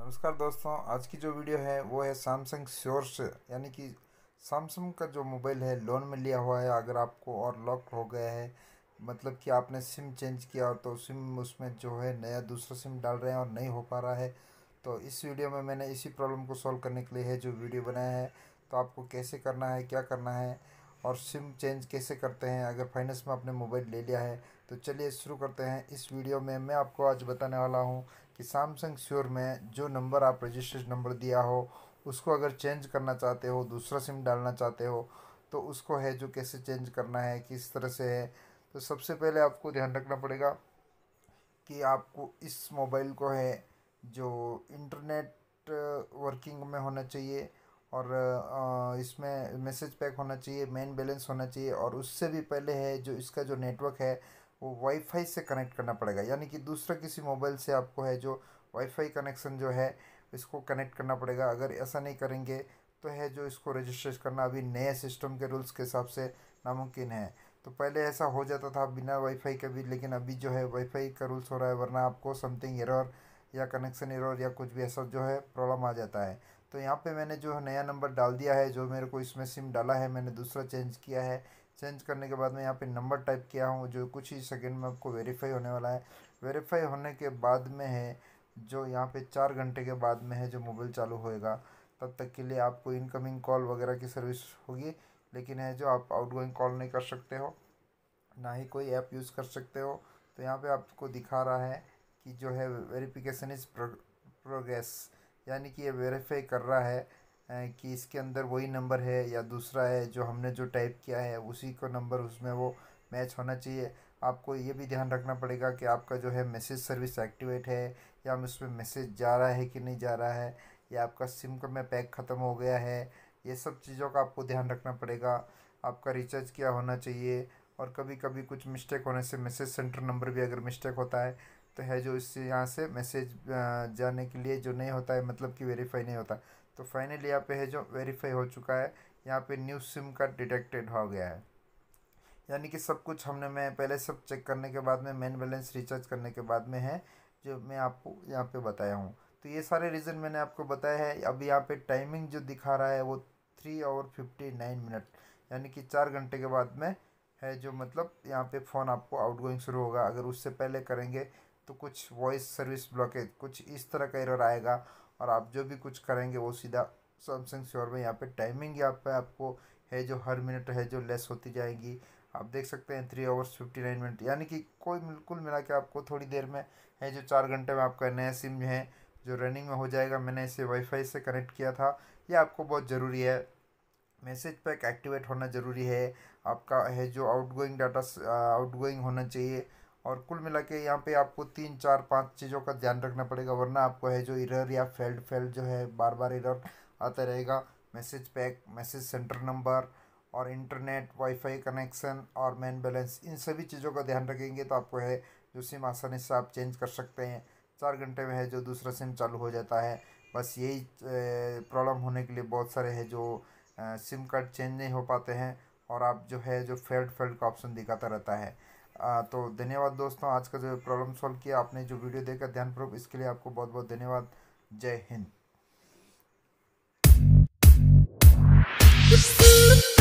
नमस्कार दोस्तों आज की जो वीडियो है वो है सैमसंग स्योर्स यानी कि सैमसंग का जो मोबाइल है लोन में लिया हुआ है अगर आपको और लॉक हो गया है मतलब कि आपने सिम चेंज किया तो सिम उसमें जो है नया दूसरा सिम डाल रहे हैं और नहीं हो पा रहा है तो इस वीडियो में मैंने इसी प्रॉब्लम को सॉल्व करने के लिए है जो वीडियो बनाया है तो आपको कैसे करना है क्या करना है और सिम चेंज कैसे करते हैं अगर फाइनेंस में आपने मोबाइल ले लिया है तो चलिए शुरू करते हैं इस वीडियो में मैं आपको आज बताने वाला हूँ कि सैमसंग श्योर में जो नंबर आप रजिस्ट्रेशन नंबर दिया हो उसको अगर चेंज करना चाहते हो दूसरा सिम डालना चाहते हो तो उसको है जो कैसे चेंज करना है किस तरह से है तो सबसे पहले आपको ध्यान रखना पड़ेगा कि आपको इस मोबाइल को है जो इंटरनेट वर्किंग में होना चाहिए और इसमें मैसेज पैक होना चाहिए मेन बैलेंस होना चाहिए और उससे भी पहले है जो इसका जो नेटवर्क है वो वाईफाई से कनेक्ट करना पड़ेगा यानी कि दूसरा किसी मोबाइल से आपको है जो वाईफाई कनेक्शन जो है इसको कनेक्ट करना पड़ेगा अगर ऐसा नहीं करेंगे तो है जो इसको रजिस्ट्रेशन करना अभी नए सिस्टम के रूल्स के हिसाब से नामुमकिन है तो पहले ऐसा हो जाता था बिना वाईफाई के भी लेकिन अभी जो है वाईफाई का रूल्स हो रहा है वरना आपको समथिंग एरर या कनेक्शन एरर या कुछ भी ऐसा जो है प्रॉब्लम आ जाता है तो यहाँ पे मैंने जो नया नंबर डाल दिया है जो मेरे को इसमें सिम डाला है मैंने दूसरा चेंज किया है चेंज करने के बाद मैं यहाँ पे नंबर टाइप किया हूँ जो कुछ ही सेकंड में आपको वेरीफाई होने वाला है वेरीफाई होने के बाद में है जो यहाँ पे चार घंटे के बाद में है जो मोबाइल चालू होएगा तब तक के लिए आपको इनकमिंग कॉल वगैरह की सर्विस होगी लेकिन है जो आप आउटगोइंग कॉल नहीं कर सकते हो ना ही कोई ऐप यूज़ कर सकते हो तो यहाँ पर आपको दिखा रहा है कि जो है वेरीफिकेशन इज़ प्रोग्रेस यानी कि ये वेरीफाई कर रहा है कि इसके अंदर वही नंबर है या दूसरा है जो हमने जो टाइप किया है उसी को नंबर उसमें वो मैच होना चाहिए आपको ये भी ध्यान रखना पड़ेगा कि आपका जो है मैसेज सर्विस एक्टिवेट है या हम उसमें मैसेज जा रहा है कि नहीं जा रहा है या आपका सिम का में पैक ख़त्म हो गया है ये सब चीज़ों का आपको ध्यान रखना पड़ेगा आपका रिचार्ज क्या होना चाहिए और कभी कभी कुछ मिस्टेक होने से मैसेज सेंटर नंबर भी अगर मिस्टेक होता है तो है जो इससे यहाँ से मैसेज जाने के लिए जो नहीं होता है मतलब कि वेरीफाई नहीं होता तो फाइनली यहाँ पे है जो वेरीफाई हो चुका है यहाँ पे न्यू सिम कार्ड डिटेक्टेड हो गया है यानी कि सब कुछ हमने मैं पहले सब चेक करने के बाद में मेन बैलेंस रिचार्ज करने के बाद में है जो मैं आपको यहाँ पे बताया हूँ तो ये सारे रीज़न मैंने आपको बताया है अब यहाँ पे टाइमिंग जो दिखा रहा है वो थ्री और फिफ्टी नाइन मिनट यानी कि चार घंटे के बाद में है जो मतलब यहाँ पे फ़ोन आपको आउटगोइंग शुरू होगा अगर उससे पहले करेंगे तो कुछ वॉइस सर्विस ब्लॉकेज कुछ इस तरह का एरर आएगा और आप जो भी कुछ करेंगे वो सीधा सैमसंग श्योर में यहाँ पे टाइमिंग यहाँ पे आपको है जो हर मिनट है जो लेस होती जाएगी आप देख सकते हैं three hours fifty nine minute यानी कि कोई बिल्कुल मिला के आपको थोड़ी देर में है जो चार घंटे में आपका नया सिम है जो रनिंग में हो जाएगा मैंने इसे वाईफाई से कनेक्ट किया था ये आपको बहुत ज़रूरी है मैसेज पैक एक्टिवेट होना ज़रूरी है आपका है जो आउटगोइंग डाटा आउटगोइंग होना चाहिए और कुल मिला के यहाँ पर आपको तीन चार पाँच चीज़ों का ध्यान रखना पड़ेगा वरना आपको है जो इरर या फेल्ड फेल्ड जो है बार बार इरर आता रहेगा message pack message centre number और इंटरनेट वाईफाई कनेक्शन और मेन बैलेंस इन सभी चीज़ों का ध्यान रखेंगे तो आपको है जो सिम आसानी से आप चेंज कर सकते हैं चार घंटे में है जो दूसरा सिम चालू हो जाता है बस यही प्रॉब्लम होने के लिए बहुत सारे है जो सिम कार्ड चेंज नहीं हो पाते हैं और आप जो है जो फेल्ड फेल्ड का ऑप्शन दिखाता रहता है तो धन्यवाद दोस्तों आज का जो प्रॉब्लम सॉल्व किया आपने जो वीडियो देखा ध्यानपूर्वक इसके लिए आपको बहुत बहुत धन्यवाद जय हिंद